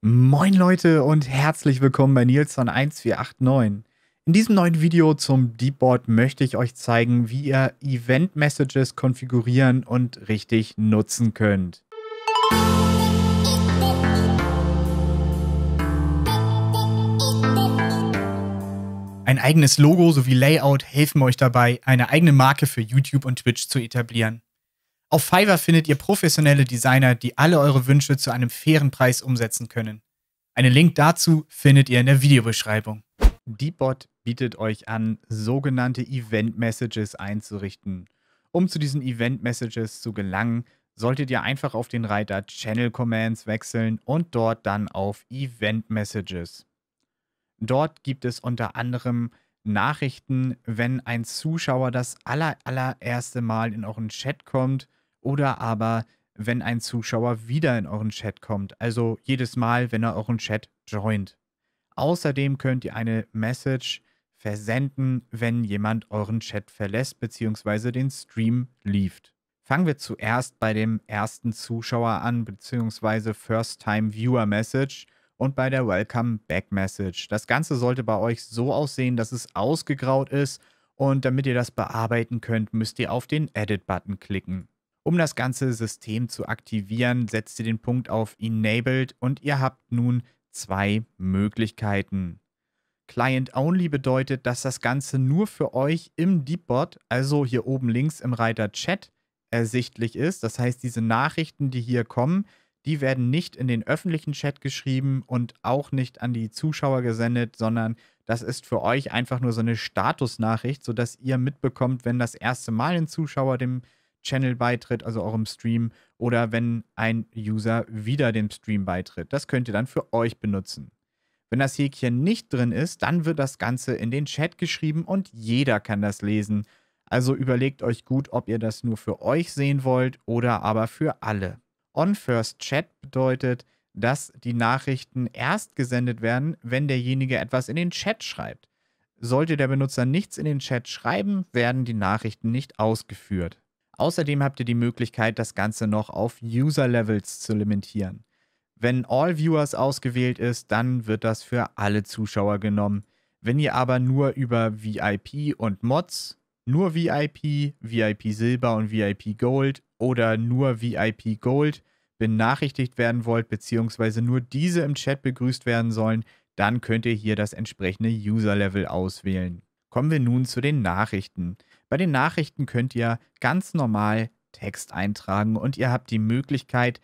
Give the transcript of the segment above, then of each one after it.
Moin Leute und herzlich willkommen bei Nilsson1489. In diesem neuen Video zum Deepboard möchte ich euch zeigen, wie ihr Event-Messages konfigurieren und richtig nutzen könnt. Ein eigenes Logo sowie Layout helfen euch dabei, eine eigene Marke für YouTube und Twitch zu etablieren. Auf Fiverr findet ihr professionelle Designer, die alle eure Wünsche zu einem fairen Preis umsetzen können. Einen Link dazu findet ihr in der Videobeschreibung. Deepbot bietet euch an, sogenannte Event Messages einzurichten. Um zu diesen Event Messages zu gelangen, solltet ihr einfach auf den Reiter Channel Commands wechseln und dort dann auf Event Messages. Dort gibt es unter anderem Nachrichten, wenn ein Zuschauer das aller, allererste Mal in euren Chat kommt oder aber wenn ein Zuschauer wieder in euren Chat kommt, also jedes Mal, wenn er euren Chat joint. Außerdem könnt ihr eine Message versenden, wenn jemand euren Chat verlässt bzw. den Stream lieft. Fangen wir zuerst bei dem ersten Zuschauer an bzw. First Time Viewer Message und bei der Welcome Back Message. Das Ganze sollte bei euch so aussehen, dass es ausgegraut ist und damit ihr das bearbeiten könnt, müsst ihr auf den Edit Button klicken. Um das ganze System zu aktivieren, setzt ihr den Punkt auf Enabled und ihr habt nun zwei Möglichkeiten. Client-Only bedeutet, dass das Ganze nur für euch im Deepbot, also hier oben links im Reiter Chat, ersichtlich ist. Das heißt, diese Nachrichten, die hier kommen, die werden nicht in den öffentlichen Chat geschrieben und auch nicht an die Zuschauer gesendet, sondern das ist für euch einfach nur so eine Statusnachricht, sodass ihr mitbekommt, wenn das erste Mal ein Zuschauer dem Channel beitritt, also eurem Stream, oder wenn ein User wieder dem Stream beitritt. Das könnt ihr dann für euch benutzen. Wenn das Häkchen nicht drin ist, dann wird das Ganze in den Chat geschrieben und jeder kann das lesen. Also überlegt euch gut, ob ihr das nur für euch sehen wollt oder aber für alle. On-First-Chat bedeutet, dass die Nachrichten erst gesendet werden, wenn derjenige etwas in den Chat schreibt. Sollte der Benutzer nichts in den Chat schreiben, werden die Nachrichten nicht ausgeführt. Außerdem habt ihr die Möglichkeit, das Ganze noch auf User-Levels zu limitieren. Wenn All Viewers ausgewählt ist, dann wird das für alle Zuschauer genommen. Wenn ihr aber nur über VIP und Mods, nur VIP, VIP Silber und VIP Gold oder nur VIP Gold benachrichtigt werden wollt, beziehungsweise nur diese im Chat begrüßt werden sollen, dann könnt ihr hier das entsprechende User-Level auswählen. Kommen wir nun zu den Nachrichten. Bei den Nachrichten könnt ihr ganz normal Text eintragen und ihr habt die Möglichkeit,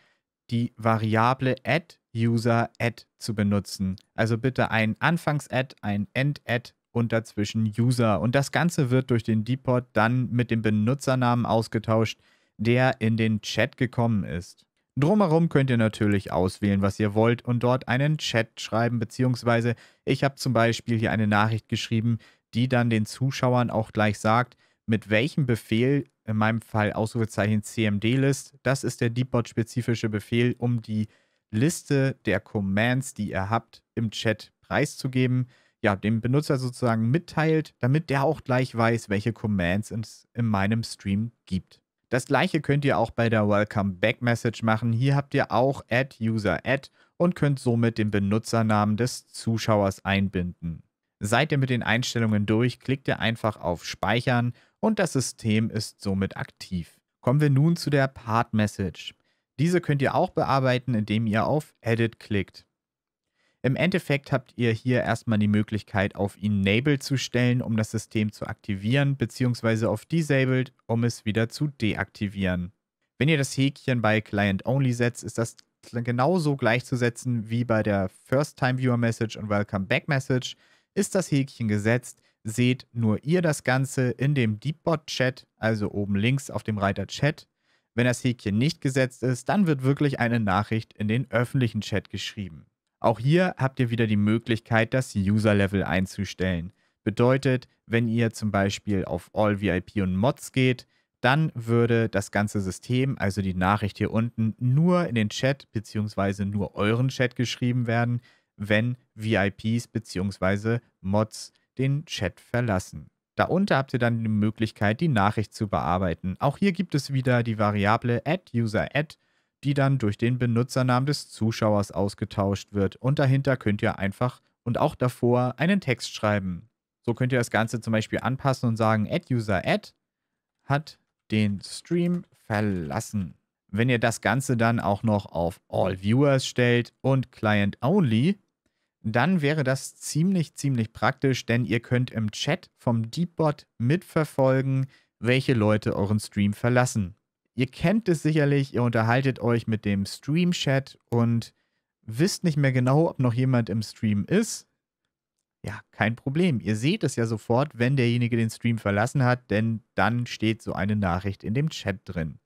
die Variable add user add zu benutzen. Also bitte ein Anfangs-add, ein End-add und dazwischen User. Und das Ganze wird durch den Depot dann mit dem Benutzernamen ausgetauscht, der in den Chat gekommen ist. Drumherum könnt ihr natürlich auswählen, was ihr wollt und dort einen Chat schreiben, beziehungsweise ich habe zum Beispiel hier eine Nachricht geschrieben, die dann den Zuschauern auch gleich sagt, mit welchem Befehl, in meinem Fall Ausrufezeichen CMD-List, das ist der Deepbot-spezifische Befehl, um die Liste der Commands, die ihr habt, im Chat preiszugeben. Ja, dem Benutzer sozusagen mitteilt, damit der auch gleich weiß, welche Commands es in meinem Stream gibt. Das gleiche könnt ihr auch bei der Welcome Back Message machen. Hier habt ihr auch Add User Add und könnt somit den Benutzernamen des Zuschauers einbinden. Seid ihr mit den Einstellungen durch, klickt ihr einfach auf Speichern und das System ist somit aktiv. Kommen wir nun zu der Part Message. Diese könnt ihr auch bearbeiten, indem ihr auf Edit klickt. Im Endeffekt habt ihr hier erstmal die Möglichkeit auf Enable zu stellen, um das System zu aktivieren, beziehungsweise auf Disabled, um es wieder zu deaktivieren. Wenn ihr das Häkchen bei Client Only setzt, ist das genauso gleichzusetzen wie bei der First Time Viewer Message und Welcome Back Message. Ist das Häkchen gesetzt, seht nur ihr das Ganze in dem Deepbot-Chat, also oben links auf dem Reiter Chat. Wenn das Häkchen nicht gesetzt ist, dann wird wirklich eine Nachricht in den öffentlichen Chat geschrieben. Auch hier habt ihr wieder die Möglichkeit, das User-Level einzustellen. Bedeutet, wenn ihr zum Beispiel auf All VIP und Mods geht, dann würde das ganze System, also die Nachricht hier unten, nur in den Chat bzw. nur euren Chat geschrieben werden, wenn VIPs bzw. Mods den Chat verlassen. Darunter habt ihr dann die Möglichkeit, die Nachricht zu bearbeiten. Auch hier gibt es wieder die Variable addUserAdd, die dann durch den Benutzernamen des Zuschauers ausgetauscht wird. Und dahinter könnt ihr einfach und auch davor einen Text schreiben. So könnt ihr das Ganze zum Beispiel anpassen und sagen, addUserAdd hat den Stream verlassen. Wenn ihr das Ganze dann auch noch auf All Viewers stellt und Client Only, dann wäre das ziemlich, ziemlich praktisch, denn ihr könnt im Chat vom Deepbot mitverfolgen, welche Leute euren Stream verlassen. Ihr kennt es sicherlich, ihr unterhaltet euch mit dem Stream-Chat und wisst nicht mehr genau, ob noch jemand im Stream ist. Ja, kein Problem. Ihr seht es ja sofort, wenn derjenige den Stream verlassen hat, denn dann steht so eine Nachricht in dem Chat drin.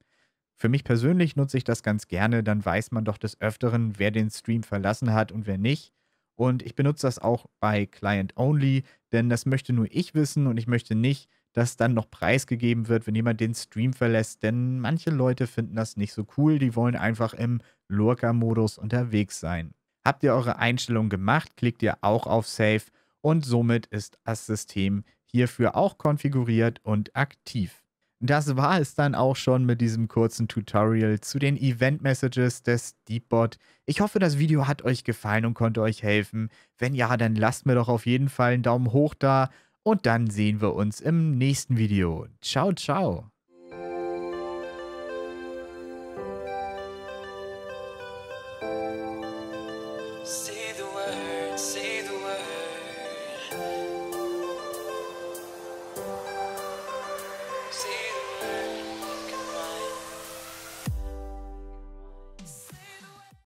Für mich persönlich nutze ich das ganz gerne, dann weiß man doch des Öfteren, wer den Stream verlassen hat und wer nicht. Und ich benutze das auch bei Client Only, denn das möchte nur ich wissen und ich möchte nicht, dass dann noch preisgegeben wird, wenn jemand den Stream verlässt, denn manche Leute finden das nicht so cool, die wollen einfach im Lurker-Modus unterwegs sein. Habt ihr eure Einstellung gemacht, klickt ihr auch auf Save und somit ist das System hierfür auch konfiguriert und aktiv. Das war es dann auch schon mit diesem kurzen Tutorial zu den Event-Messages des Deepbot. Ich hoffe, das Video hat euch gefallen und konnte euch helfen. Wenn ja, dann lasst mir doch auf jeden Fall einen Daumen hoch da und dann sehen wir uns im nächsten Video. Ciao, ciao.